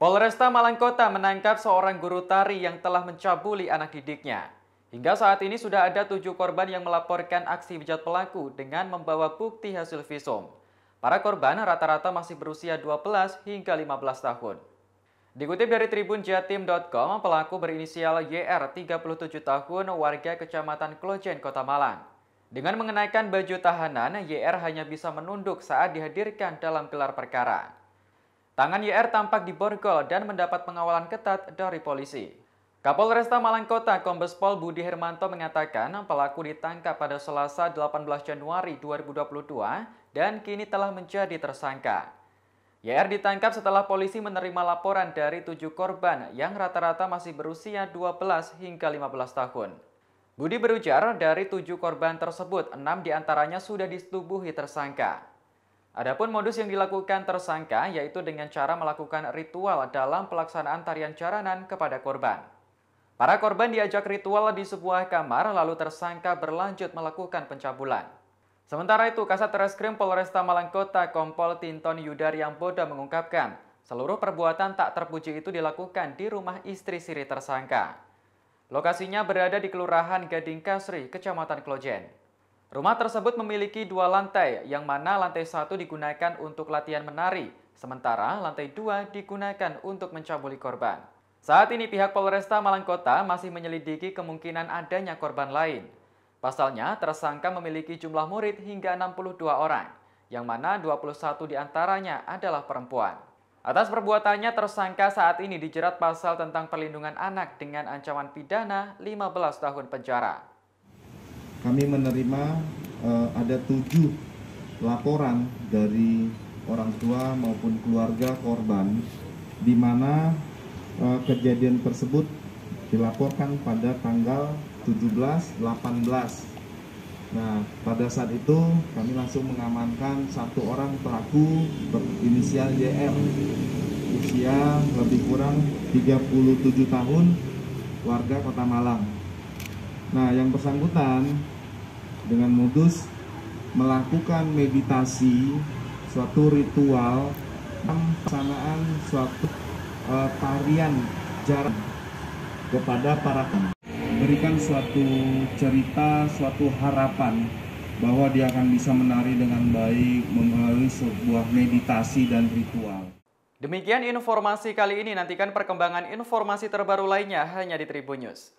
Polresta Malang Kota menangkap seorang guru tari yang telah mencabuli anak didiknya. Hingga saat ini sudah ada tujuh korban yang melaporkan aksi bejat pelaku dengan membawa bukti hasil visum. Para korban rata-rata masih berusia 12 hingga 15 tahun. Dikutip dari tribunjatim.com, pelaku berinisial YR 37 tahun warga Kecamatan Klojen, Kota Malang. Dengan mengenakan baju tahanan, YR hanya bisa menunduk saat dihadirkan dalam gelar perkara. Tangan YR tampak di borgol dan mendapat pengawalan ketat dari polisi. Kapolresta Malangkota Kombes Pol Budi Hermanto mengatakan pelaku ditangkap pada Selasa 18 Januari 2022 dan kini telah menjadi tersangka. YR ditangkap setelah polisi menerima laporan dari tujuh korban yang rata-rata masih berusia 12 hingga 15 tahun. Budi berujar dari tujuh korban tersebut, enam diantaranya sudah disetubuhi tersangka. Adapun modus yang dilakukan tersangka yaitu dengan cara melakukan ritual dalam pelaksanaan tarian caranan kepada korban. Para korban diajak ritual di sebuah kamar lalu tersangka berlanjut melakukan pencabulan. Sementara itu, Kasat Reskrim Polresta Malang Kota Kompol Tinton Yudar yang bodoh mengungkapkan, seluruh perbuatan tak terpuji itu dilakukan di rumah istri siri tersangka. Lokasinya berada di Kelurahan Gading Kasri, Kecamatan Klojen. Rumah tersebut memiliki dua lantai, yang mana lantai satu digunakan untuk latihan menari, sementara lantai dua digunakan untuk mencabuli korban. Saat ini pihak Polresta Malangkota masih menyelidiki kemungkinan adanya korban lain. Pasalnya, tersangka memiliki jumlah murid hingga 62 orang, yang mana 21 diantaranya adalah perempuan. Atas perbuatannya, tersangka saat ini dijerat pasal tentang perlindungan anak dengan ancaman pidana 15 tahun penjara kami menerima uh, ada tujuh laporan dari orang tua maupun keluarga korban di mana uh, kejadian tersebut dilaporkan pada tanggal 17 18 Nah, pada saat itu kami langsung mengamankan satu orang pelaku berinisial JM usia lebih kurang 37 tahun warga Kota Malang. Nah, yang bersangkutan dengan modus melakukan meditasi, suatu ritual, pelaksanaan suatu uh, tarian jarak kepada para berikan suatu cerita, suatu harapan bahwa dia akan bisa menari dengan baik melalui sebuah meditasi dan ritual. Demikian informasi kali ini, nantikan perkembangan informasi terbaru lainnya hanya di Tribun News.